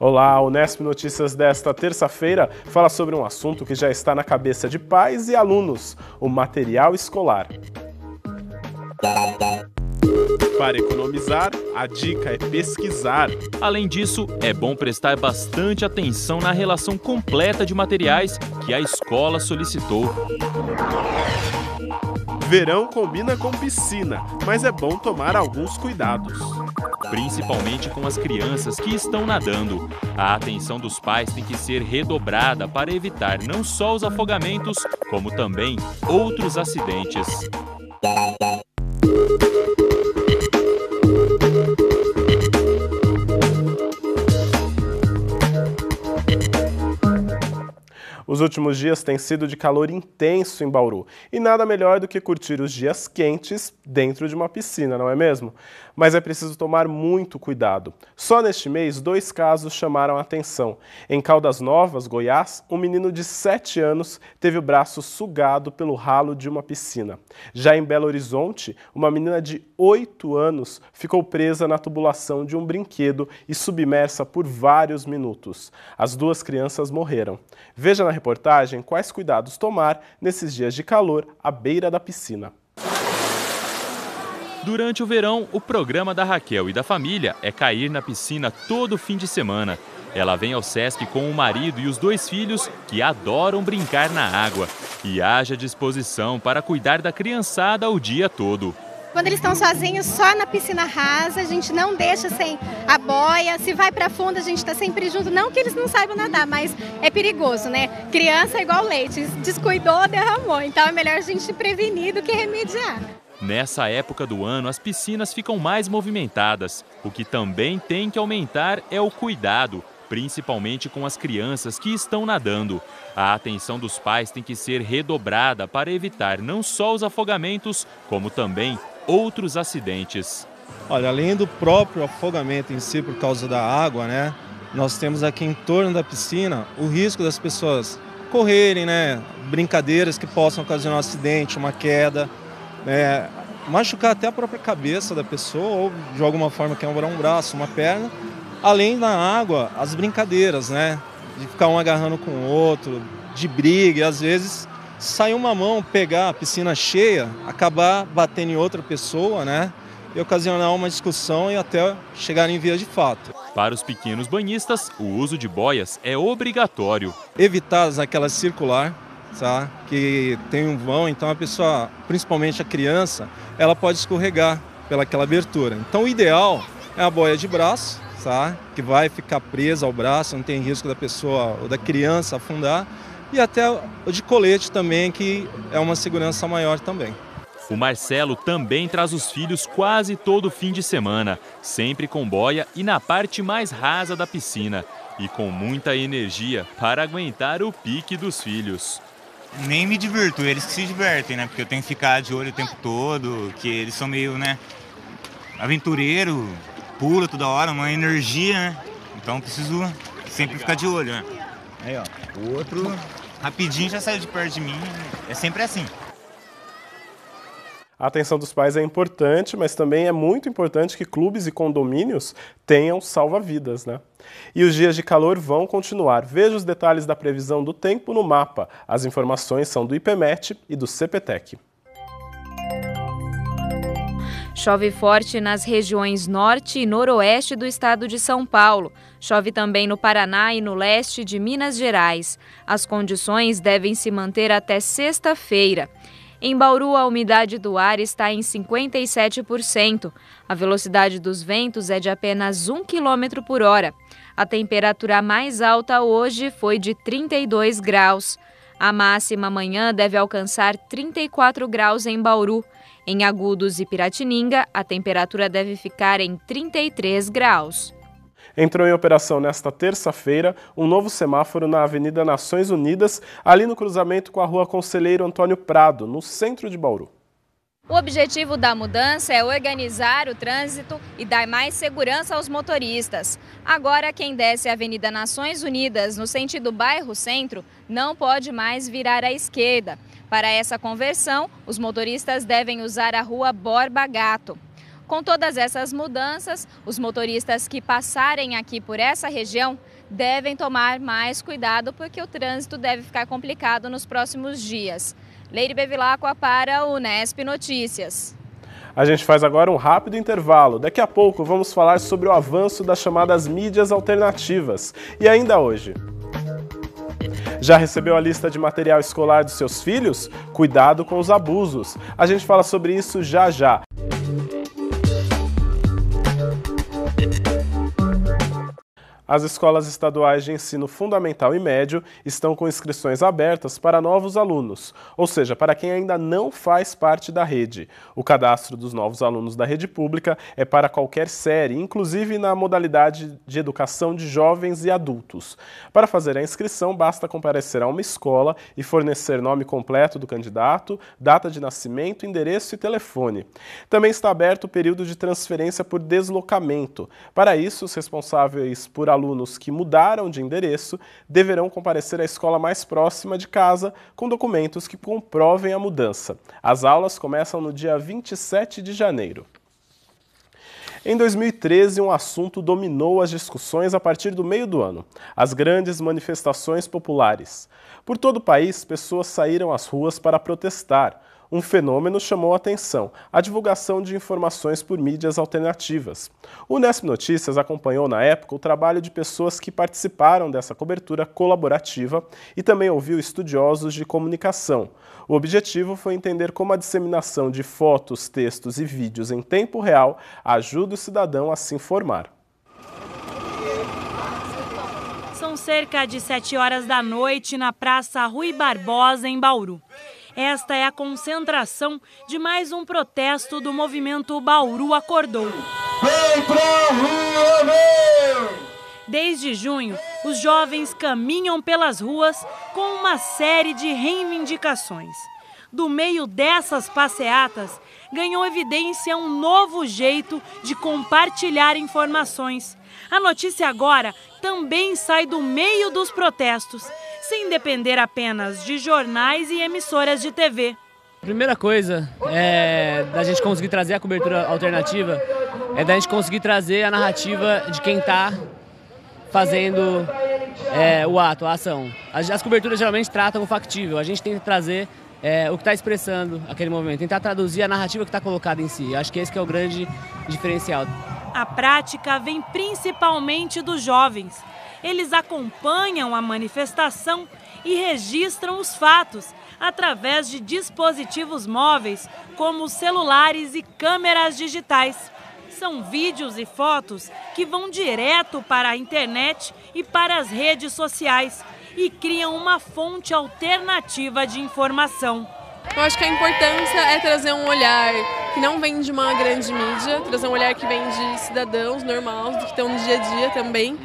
Olá, o Nesp Notícias desta terça-feira fala sobre um assunto que já está na cabeça de pais e alunos: o material escolar. Para economizar, a dica é pesquisar. Além disso, é bom prestar bastante atenção na relação completa de materiais que a escola solicitou. Verão combina com piscina, mas é bom tomar alguns cuidados. Principalmente com as crianças que estão nadando. A atenção dos pais tem que ser redobrada para evitar não só os afogamentos, como também outros acidentes. Os últimos dias têm sido de calor intenso em Bauru e nada melhor do que curtir os dias quentes dentro de uma piscina, não é mesmo? mas é preciso tomar muito cuidado. Só neste mês, dois casos chamaram a atenção. Em Caldas Novas, Goiás, um menino de 7 anos teve o braço sugado pelo ralo de uma piscina. Já em Belo Horizonte, uma menina de 8 anos ficou presa na tubulação de um brinquedo e submersa por vários minutos. As duas crianças morreram. Veja na reportagem quais cuidados tomar nesses dias de calor à beira da piscina. Durante o verão, o programa da Raquel e da família é cair na piscina todo fim de semana. Ela vem ao SESC com o marido e os dois filhos, que adoram brincar na água, e haja disposição para cuidar da criançada o dia todo. Quando eles estão sozinhos, só na piscina rasa, a gente não deixa sem a boia. Se vai para fundo, a gente está sempre junto. Não que eles não saibam nadar, mas é perigoso, né? Criança é igual leite, descuidou, derramou. Então é melhor a gente prevenir do que remediar. Nessa época do ano, as piscinas ficam mais movimentadas. O que também tem que aumentar é o cuidado, principalmente com as crianças que estão nadando. A atenção dos pais tem que ser redobrada para evitar não só os afogamentos, como também outros acidentes. Olha, além do próprio afogamento em si por causa da água, né? Nós temos aqui em torno da piscina o risco das pessoas correrem, né? Brincadeiras que possam ocasionar um acidente, uma queda é, machucar até a própria cabeça da pessoa ou de alguma forma quebrar um braço, uma perna. Além na água, as brincadeiras, né? De ficar um agarrando com o outro, de briga, e às vezes sair uma mão, pegar a piscina cheia, acabar batendo em outra pessoa, né? E ocasionar uma discussão e até chegar em via de fato. Para os pequenos banhistas, o uso de boias é obrigatório. Evitar aquela circular, tá? que tem um vão, então a pessoa, principalmente a criança, ela pode escorregar pelaquela abertura. Então o ideal é a boia de braço, tá? que vai ficar presa ao braço, não tem risco da pessoa ou da criança afundar, e até o de colete também, que é uma segurança maior também. O Marcelo também traz os filhos quase todo fim de semana, sempre com boia e na parte mais rasa da piscina, e com muita energia para aguentar o pique dos filhos nem me divirto, eles que se divertem, né? Porque eu tenho que ficar de olho o tempo todo, que eles são meio, né? Aventureiro, pula toda hora, uma energia, né? Então preciso sempre ficar de olho, né? Aí, ó, o outro rapidinho já saiu de perto de mim, é sempre assim. A atenção dos pais é importante, mas também é muito importante que clubes e condomínios tenham salva-vidas, né? E os dias de calor vão continuar. Veja os detalhes da previsão do tempo no mapa. As informações são do IPMET e do CPTEC. Chove forte nas regiões norte e noroeste do estado de São Paulo. Chove também no Paraná e no leste de Minas Gerais. As condições devem se manter até sexta-feira. Em Bauru, a umidade do ar está em 57%. A velocidade dos ventos é de apenas 1 km por hora. A temperatura mais alta hoje foi de 32 graus. A máxima amanhã deve alcançar 34 graus em Bauru. Em Agudos e Piratininga, a temperatura deve ficar em 33 graus. Entrou em operação nesta terça-feira um novo semáforo na Avenida Nações Unidas, ali no cruzamento com a Rua Conselheiro Antônio Prado, no centro de Bauru. O objetivo da mudança é organizar o trânsito e dar mais segurança aos motoristas. Agora, quem desce a Avenida Nações Unidas no sentido bairro-centro não pode mais virar à esquerda. Para essa conversão, os motoristas devem usar a rua Borba Gato. Com todas essas mudanças, os motoristas que passarem aqui por essa região devem tomar mais cuidado porque o trânsito deve ficar complicado nos próximos dias. Leire Bevilacqua para o Nesp Notícias. A gente faz agora um rápido intervalo. Daqui a pouco vamos falar sobre o avanço das chamadas mídias alternativas. E ainda hoje. Já recebeu a lista de material escolar dos seus filhos? Cuidado com os abusos. A gente fala sobre isso já já. As escolas estaduais de ensino fundamental e médio estão com inscrições abertas para novos alunos, ou seja, para quem ainda não faz parte da rede. O cadastro dos novos alunos da rede pública é para qualquer série, inclusive na modalidade de educação de jovens e adultos. Para fazer a inscrição, basta comparecer a uma escola e fornecer nome completo do candidato, data de nascimento, endereço e telefone. Também está aberto o período de transferência por deslocamento. Para isso, os responsáveis por alunos alunos que mudaram de endereço deverão comparecer à escola mais próxima de casa com documentos que comprovem a mudança. As aulas começam no dia 27 de janeiro. Em 2013, um assunto dominou as discussões a partir do meio do ano: as grandes manifestações populares. Por todo o país, pessoas saíram às ruas para protestar um fenômeno chamou a atenção, a divulgação de informações por mídias alternativas. O Nesp Notícias acompanhou na época o trabalho de pessoas que participaram dessa cobertura colaborativa e também ouviu estudiosos de comunicação. O objetivo foi entender como a disseminação de fotos, textos e vídeos em tempo real ajuda o cidadão a se informar. São cerca de 7 horas da noite na Praça Rui Barbosa, em Bauru. Esta é a concentração de mais um protesto do movimento Bauru Acordou. Vem pra rua, vem! Desde junho, os jovens caminham pelas ruas com uma série de reivindicações. Do meio dessas passeatas, ganhou evidência um novo jeito de compartilhar informações. A notícia agora também sai do meio dos protestos sem depender apenas de jornais e emissoras de TV. A primeira coisa é da gente conseguir trazer a cobertura alternativa é da gente conseguir trazer a narrativa de quem está fazendo é, o ato, a ação. As, as, coberturas geralmente tratam o factível, a gente tenta trazer é, o que está expressando aquele movimento, tentar traduzir a narrativa que está colocada em si. Acho que esse que é o grande diferencial. A prática vem principalmente dos jovens, eles acompanham a manifestação e registram os fatos através de dispositivos móveis, como celulares e câmeras digitais. São vídeos e fotos que vão direto para a internet e para as redes sociais e criam uma fonte alternativa de informação. Eu acho que a importância é trazer um olhar que não vem de uma grande mídia, trazer um olhar que vem de cidadãos normais, do que estão no dia a dia também,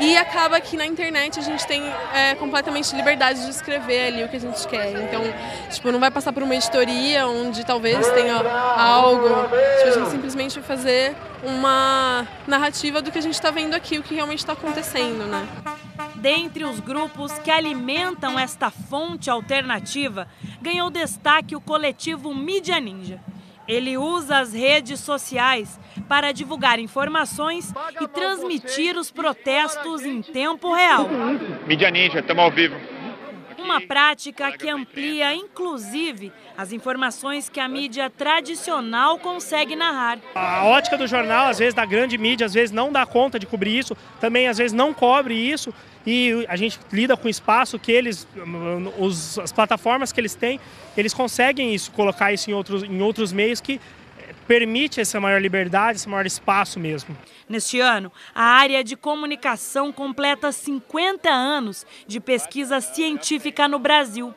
e acaba que na internet a gente tem é, completamente liberdade de escrever ali o que a gente quer. Então, tipo, não vai passar por uma editoria onde talvez tenha algo. Tipo, a gente simplesmente vai fazer uma narrativa do que a gente está vendo aqui, o que realmente está acontecendo, né? Dentre os grupos que alimentam esta fonte alternativa, ganhou destaque o coletivo Mídia Ninja. Ele usa as redes sociais para divulgar informações e transmitir os protestos em tempo real. Mídia Ninja, estamos ao vivo. Uma prática que amplia, inclusive, as informações que a mídia tradicional consegue narrar. A ótica do jornal, às vezes, da grande mídia, às vezes não dá conta de cobrir isso, também às vezes não cobre isso, e a gente lida com o espaço que eles, os, as plataformas que eles têm, eles conseguem isso, colocar isso em outros, em outros meios que permite essa maior liberdade, esse maior espaço mesmo. Neste ano, a área de comunicação completa 50 anos de pesquisa científica no Brasil.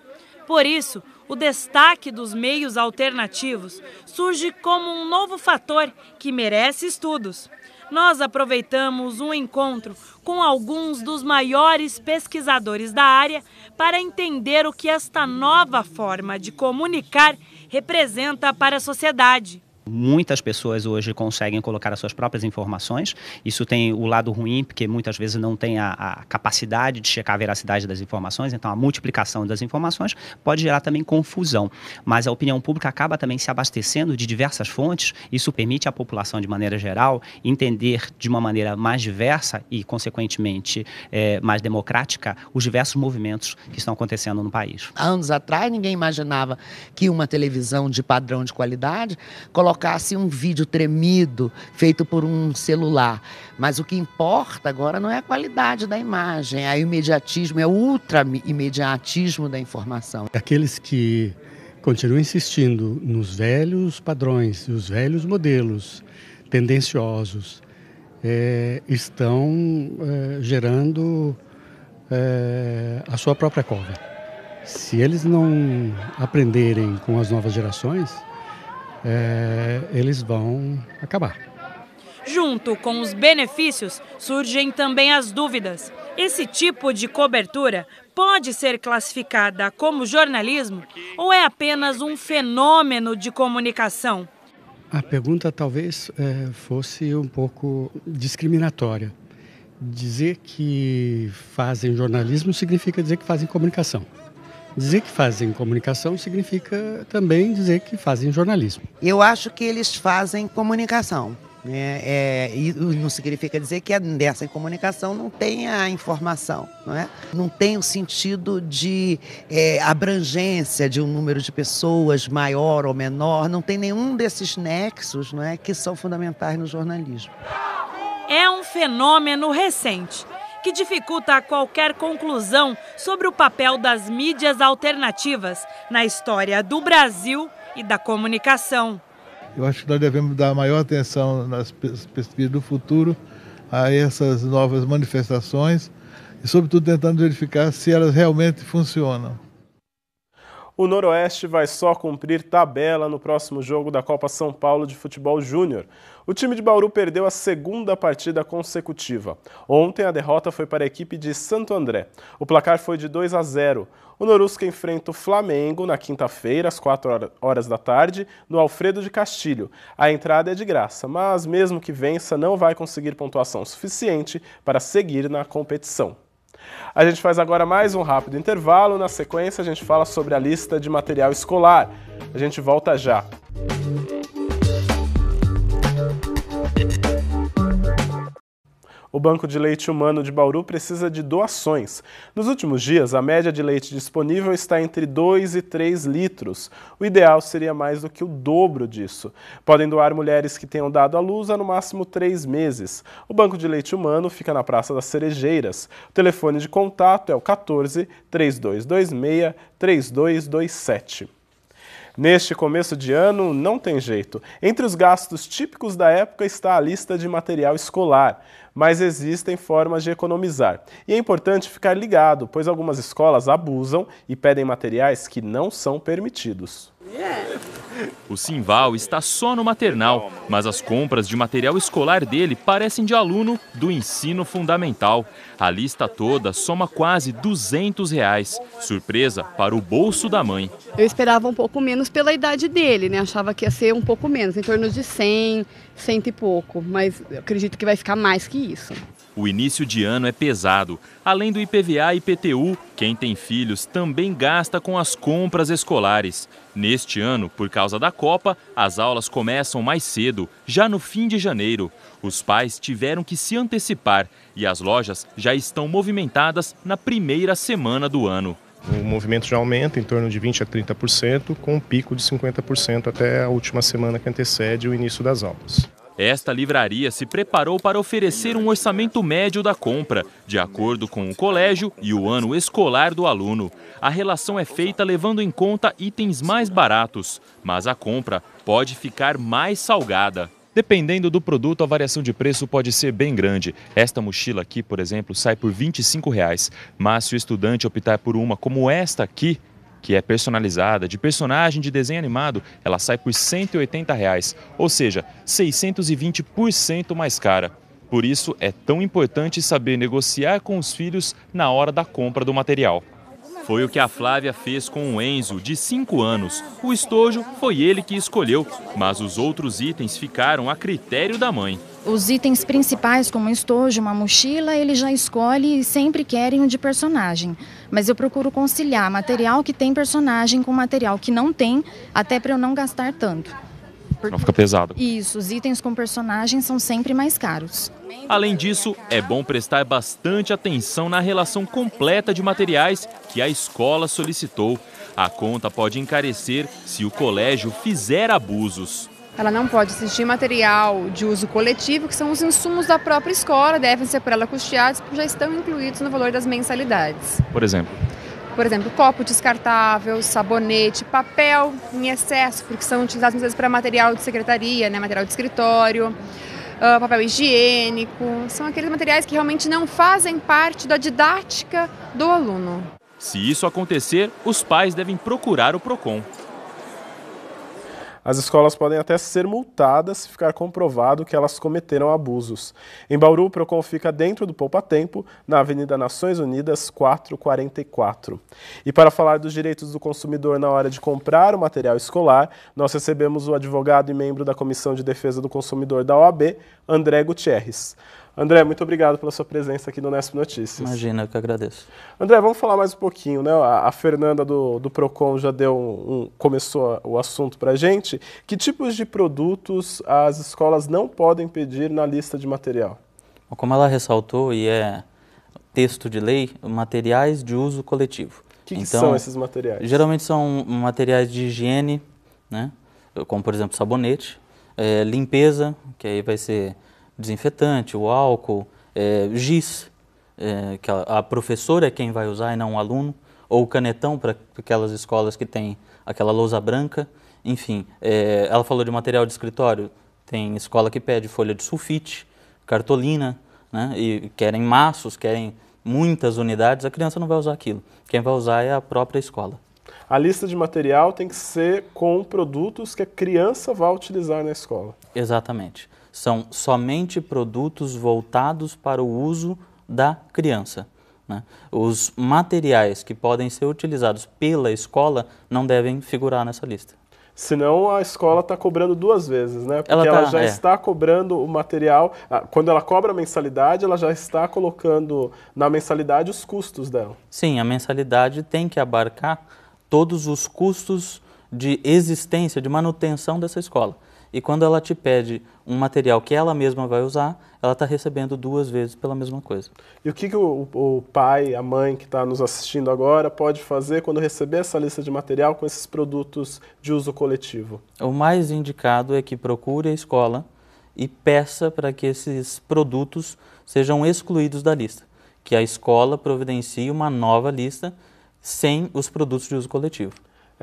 Por isso, o destaque dos meios alternativos surge como um novo fator que merece estudos. Nós aproveitamos um encontro com alguns dos maiores pesquisadores da área para entender o que esta nova forma de comunicar representa para a sociedade. Muitas pessoas hoje conseguem colocar as suas próprias informações. Isso tem o lado ruim, porque muitas vezes não tem a, a capacidade de checar a veracidade das informações, então a multiplicação das informações pode gerar também confusão. Mas a opinião pública acaba também se abastecendo de diversas fontes, isso permite à população, de maneira geral, entender de uma maneira mais diversa e, consequentemente, é, mais democrática os diversos movimentos que estão acontecendo no país. Há anos atrás, ninguém imaginava que uma televisão de padrão de qualidade colocasse assim um vídeo tremido feito por um celular. Mas o que importa agora não é a qualidade da imagem, é o imediatismo, é o ultra-imediatismo da informação. Aqueles que continuam insistindo nos velhos padrões, os velhos modelos tendenciosos, é, estão é, gerando é, a sua própria cova. Se eles não aprenderem com as novas gerações, é, eles vão acabar. Junto com os benefícios, surgem também as dúvidas. Esse tipo de cobertura pode ser classificada como jornalismo ou é apenas um fenômeno de comunicação? A pergunta talvez é, fosse um pouco discriminatória. Dizer que fazem jornalismo significa dizer que fazem comunicação. Dizer que fazem comunicação significa também dizer que fazem jornalismo. Eu acho que eles fazem comunicação. Né? É, e não significa dizer que é dessa comunicação não tem a informação, não é? Não tem o sentido de é, abrangência de um número de pessoas maior ou menor, não tem nenhum desses nexos não é, que são fundamentais no jornalismo. É um fenômeno recente que dificulta qualquer conclusão sobre o papel das mídias alternativas na história do Brasil e da comunicação. Eu acho que nós devemos dar maior atenção nas perspectivas do futuro a essas novas manifestações e, sobretudo, tentando verificar se elas realmente funcionam o Noroeste vai só cumprir tabela no próximo jogo da Copa São Paulo de Futebol Júnior. O time de Bauru perdeu a segunda partida consecutiva. Ontem a derrota foi para a equipe de Santo André. O placar foi de 2 a 0. O Norusca enfrenta o Flamengo na quinta-feira, às 4 horas da tarde, no Alfredo de Castilho. A entrada é de graça, mas mesmo que vença, não vai conseguir pontuação suficiente para seguir na competição. A gente faz agora mais um rápido intervalo. Na sequência, a gente fala sobre a lista de material escolar. A gente volta já. O Banco de Leite Humano de Bauru precisa de doações. Nos últimos dias, a média de leite disponível está entre 2 e 3 litros. O ideal seria mais do que o dobro disso. Podem doar mulheres que tenham dado à luz há no máximo 3 meses. O Banco de Leite Humano fica na Praça das Cerejeiras. O telefone de contato é o 14 3226 3227. Neste começo de ano, não tem jeito. Entre os gastos típicos da época está a lista de material escolar mas existem formas de economizar. E é importante ficar ligado, pois algumas escolas abusam e pedem materiais que não são permitidos. O Simval está só no maternal, mas as compras de material escolar dele parecem de aluno do ensino fundamental. A lista toda soma quase 200 reais. Surpresa para o bolso da mãe. Eu esperava um pouco menos pela idade dele, né? Achava que ia ser um pouco menos, em torno de 100, cento e pouco. Mas acredito que vai ficar mais que isso. O início de ano é pesado. Além do IPVA e IPTU, quem tem filhos também gasta com as compras escolares. Neste ano, por causa da Copa, as aulas começam mais cedo, já no fim de janeiro. Os pais tiveram que se antecipar e as lojas já estão movimentadas na primeira semana do ano. O movimento já aumenta em torno de 20 a 30%, com um pico de 50% até a última semana que antecede o início das aulas. Esta livraria se preparou para oferecer um orçamento médio da compra, de acordo com o colégio e o ano escolar do aluno. A relação é feita levando em conta itens mais baratos, mas a compra pode ficar mais salgada. Dependendo do produto, a variação de preço pode ser bem grande. Esta mochila aqui, por exemplo, sai por R$ 25, reais, mas se o estudante optar por uma como esta aqui, que é personalizada, de personagem de desenho animado, ela sai por R$ 180, reais, ou seja, 620% mais cara. Por isso, é tão importante saber negociar com os filhos na hora da compra do material. Foi o que a Flávia fez com o Enzo, de 5 anos. O estojo foi ele que escolheu, mas os outros itens ficaram a critério da mãe. Os itens principais, como um estojo, uma mochila, ele já escolhe e sempre querem um de personagem. Mas eu procuro conciliar material que tem personagem com material que não tem, até para eu não gastar tanto. Porque... Não fica pesado. Isso, os itens com personagens são sempre mais caros. Além disso, é bom prestar bastante atenção na relação completa de materiais que a escola solicitou. A conta pode encarecer se o colégio fizer abusos. Ela não pode exigir material de uso coletivo, que são os insumos da própria escola, devem ser para ela custeados, porque já estão incluídos no valor das mensalidades. Por exemplo? por exemplo, copo descartável, sabonete, papel em excesso, porque são utilizados muitas vezes para material de secretaria, né, material de escritório, uh, papel higiênico. São aqueles materiais que realmente não fazem parte da didática do aluno. Se isso acontecer, os pais devem procurar o PROCON. As escolas podem até ser multadas se ficar comprovado que elas cometeram abusos. Em Bauru, o PROCON fica dentro do Poupa Tempo, na Avenida Nações Unidas 444. E para falar dos direitos do consumidor na hora de comprar o material escolar, nós recebemos o advogado e membro da Comissão de Defesa do Consumidor da OAB, André Gutierrez. André, muito obrigado pela sua presença aqui no Nesp Notícias. Imagina, eu que agradeço. André, vamos falar mais um pouquinho, né? A, Fernanda do, do Procon já deu um, um começou o assunto para gente. Que tipos de produtos as escolas não podem pedir na lista de material? Como ela ressaltou e é texto de lei, materiais de uso coletivo. O que, que então, são esses materiais? Geralmente são materiais de higiene, né? como por exemplo sabonete, é, limpeza, que aí vai ser desinfetante, o álcool, é, giz, é, que a, a, professora é quem vai usar e não o aluno, ou canetão para aquelas escolas que tem aquela lousa branca. Enfim, é, ela falou de material de escritório, tem escola que pede folha de sulfite, cartolina, né, e querem maços, querem muitas unidades, a criança não vai usar aquilo. Quem vai usar é a própria escola. A lista de material tem que ser com produtos que a criança vai utilizar na escola. Exatamente são somente produtos voltados para o uso da criança. Né? Os materiais que podem ser utilizados pela escola não devem figurar nessa lista. Senão a escola está cobrando duas vezes, né? Porque ela, tá, ela já é. está cobrando o material. Quando ela cobra a mensalidade, ela já está colocando na mensalidade os custos dela. Sim, a mensalidade tem que abarcar todos os custos de existência, de manutenção dessa escola. E quando ela te pede um material que ela mesma vai usar, ela está recebendo duas vezes pela mesma coisa. E o que, que o, o pai, a mãe que está nos assistindo agora pode fazer quando receber essa lista de material com esses produtos de uso coletivo? O mais indicado é que procure a escola e peça para que esses produtos sejam excluídos da lista, que a escola providencie uma nova lista sem os produtos de uso coletivo.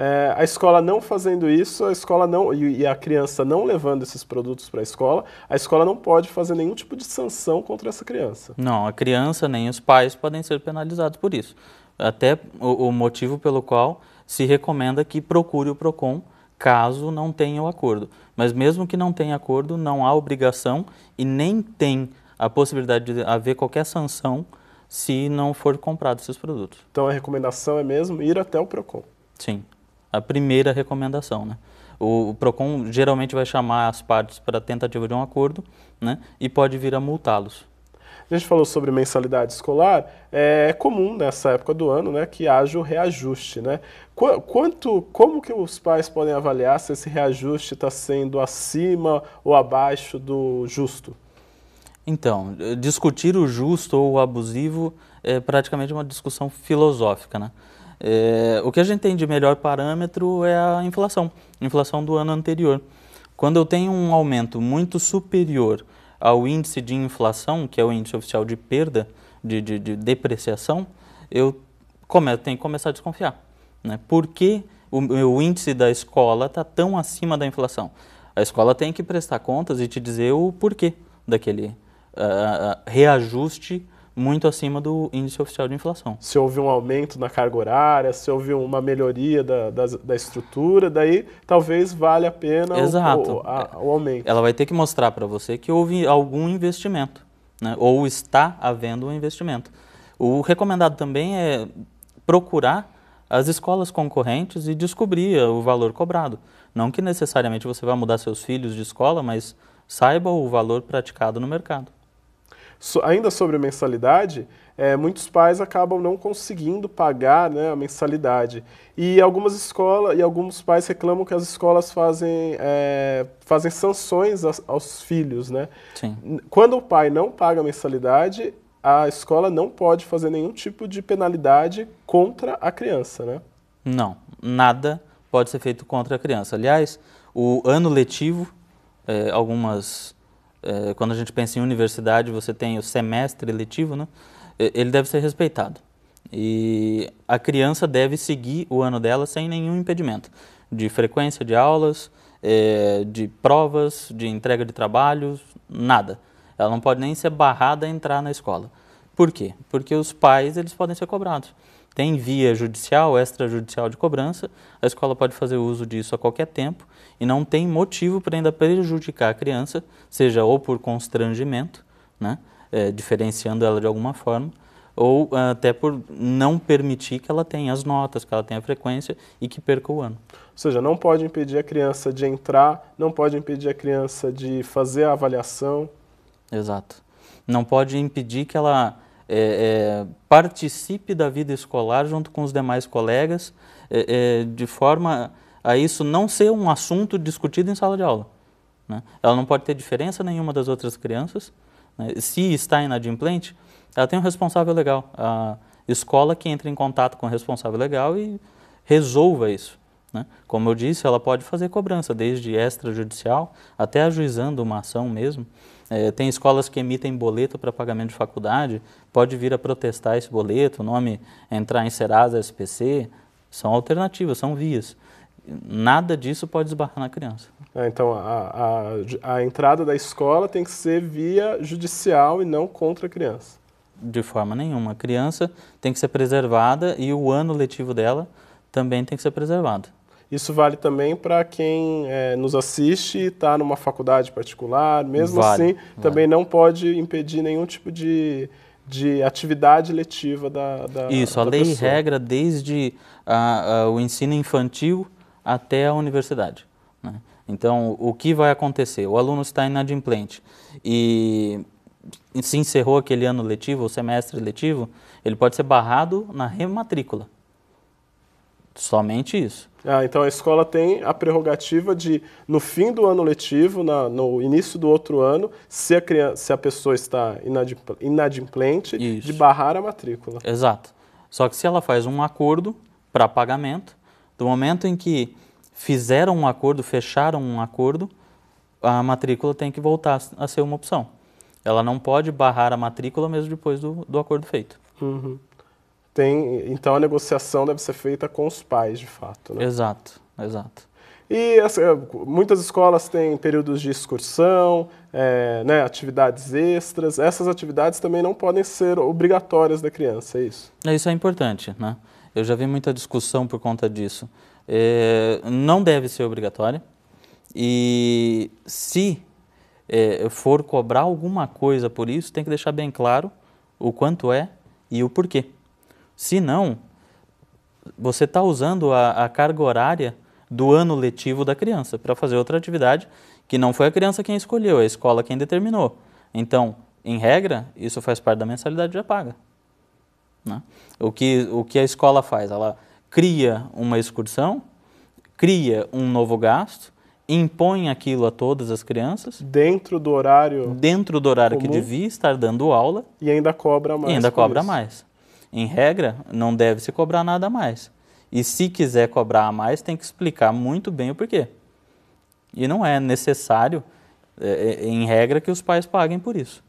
É, a escola não fazendo isso, a escola não e, a criança não levando esses produtos para a escola, a escola não pode fazer nenhum tipo de sanção contra essa criança. Não, a criança nem os pais podem ser penalizados por isso. Até o, o motivo pelo qual se recomenda que procure o Procon caso não tenha o acordo. Mas mesmo que não tenha acordo, não há obrigação e nem tem a possibilidade de haver qualquer sanção se não for comprado esses produtos. Então a recomendação é mesmo ir até o Procon. Sim a primeira recomendação. Né? O, PROCON geralmente vai chamar as partes para tentativa de um acordo né? e pode vir a multá-los. A gente falou sobre mensalidade escolar, é comum nessa época do ano né, que haja o reajuste. Né? quanto, como que os pais podem avaliar se esse reajuste está sendo acima ou abaixo do justo? Então, discutir o justo ou o abusivo é praticamente uma discussão filosófica. Né? É, o que a gente tem de melhor parâmetro é a inflação, inflação do ano anterior. Quando eu tenho um aumento muito superior ao índice de inflação, que é o índice oficial de perda, de, de, de depreciação, eu come, tenho que começar a desconfiar. Né? Por que o, o índice da escola está tão acima da inflação? A escola tem que prestar contas e te dizer o porquê daquele uh, reajuste muito acima do índice oficial de inflação. Se houve um aumento na carga horária, se houve uma melhoria da, da, da estrutura, daí talvez valha a pena Exato. O, a, o aumento. Ela vai ter que mostrar para você que houve algum investimento, né? ou está havendo um investimento. O recomendado também é procurar as escolas concorrentes e descobrir o valor cobrado. Não que necessariamente você vá mudar seus filhos de escola, mas saiba o valor praticado no mercado. So, ainda sobre a mensalidade, é, muitos pais acabam não conseguindo pagar né, a mensalidade. E algumas escolas e alguns pais reclamam que as escolas fazem, é, fazem sanções aos, aos filhos. Né? Sim. Quando o pai não paga a mensalidade, a escola não pode fazer nenhum tipo de penalidade contra a criança, né? Não, nada pode ser feito contra a criança. Aliás, o ano letivo, é, algumas eh, quando a gente pensa em universidade, você tem o semestre letivo, né? ele deve ser respeitado. E a criança deve seguir o ano dela sem nenhum impedimento de frequência de aulas, eh, de provas, de entrega de trabalhos, nada. Ela não pode nem ser barrada a entrar na escola. Por quê? Porque os pais eles podem ser cobrados tem via judicial, extrajudicial de cobrança, a escola pode fazer uso disso a qualquer tempo e não tem motivo para ainda prejudicar a criança, seja ou por constrangimento, né, é, diferenciando ela de alguma forma, ou ah, até por não permitir que ela tenha as notas, que ela tenha a frequência e que perca o ano. Ou seja, não pode impedir a criança de entrar, não pode impedir a criança de fazer a avaliação. Exato. Não pode impedir que ela é, é, participe da vida escolar junto com os demais colegas, é, é, de forma a isso não ser um assunto discutido em sala de aula. Né? Ela não pode ter diferença nenhuma das outras crianças. Né? Se está inadimplente, ela tem um responsável legal. A escola que entre em contato com o responsável legal e resolva isso. Né? Como eu disse, ela pode fazer cobrança, desde extrajudicial até ajuizando uma ação mesmo. É, tem escolas que emitem boleto para pagamento de faculdade, pode vir a protestar esse boleto, o nome entrar em Serasa, SPC. São alternativas, são vias. Nada disso pode esbarrar na criança. É, então, a, a, a entrada da escola tem que ser via judicial e não contra a criança. De forma nenhuma. A criança tem que ser preservada e o ano letivo dela também tem que ser preservado. Isso vale também para quem é, nos assiste e está numa faculdade particular, mesmo vale, assim, vale. É. também não pode impedir nenhum tipo de, de atividade letiva da, da Isso, da a lei pessoa. regra desde a, a, o ensino infantil até a universidade. Né? Então, o que vai acontecer? O aluno está inadimplente e se encerrou aquele ano letivo, o semestre letivo, ele pode ser barrado na rematrícula. Somente isso. Ah, então a escola tem a prerrogativa de, no fim do ano letivo, na, no início do outro ano, se a, criança, se a pessoa está inadimplente, Isso. de barrar a matrícula. Exato. Só que se ela faz um acordo para pagamento, do momento em que fizeram um acordo, fecharam um acordo, a matrícula tem que voltar a ser uma opção. Ela não pode barrar a matrícula mesmo depois do, do acordo feito. Uhum tem, então a negociação deve ser feita com os pais, de fato. Né? Exato, exato. E essa, assim, é, muitas escolas têm períodos de excursão, é, né, atividades extras. Essas atividades também não podem ser obrigatórias da criança, é isso? É, isso é importante, né? Eu já vi muita discussão por conta disso. É, não deve ser obrigatória. E se é, for cobrar alguma coisa por isso, tem que deixar bem claro o quanto é e o porquê. Se não, você está usando a, a carga horária do ano letivo da criança para fazer outra atividade que não foi a criança quem escolheu, é a escola quem determinou. Então, em regra, isso faz parte da mensalidade já paga. Né? O, que, o que a escola faz? Ela cria uma excursão, cria um novo gasto, impõe aquilo a todas as crianças. Dentro do horário. Dentro do horário comum, que devia estar dando aula. E ainda cobra mais. E ainda cobra isso. mais em regra, não deve se cobrar nada a mais. E se quiser cobrar a mais, tem que explicar muito bem o porquê. E não é necessário, é, é, é, em regra, que os pais paguem por isso.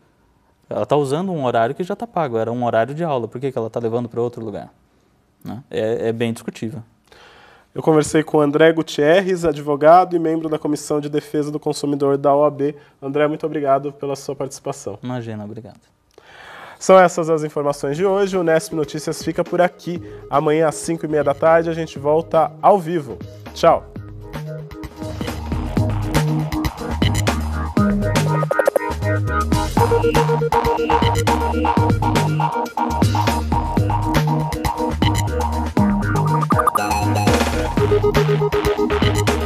Ela está usando um horário que já está pago, era um horário de aula, por que, ela está levando para outro lugar? Né? É, é bem discutível. Eu conversei com o André Gutierrez, advogado e membro da Comissão de Defesa do Consumidor da OAB. André, muito obrigado pela sua participação. Imagina, obrigado. São essas as informações de hoje. O Nesp Notícias fica por aqui. Amanhã às 5 e meia da tarde a gente volta ao vivo. Tchau! Thank you.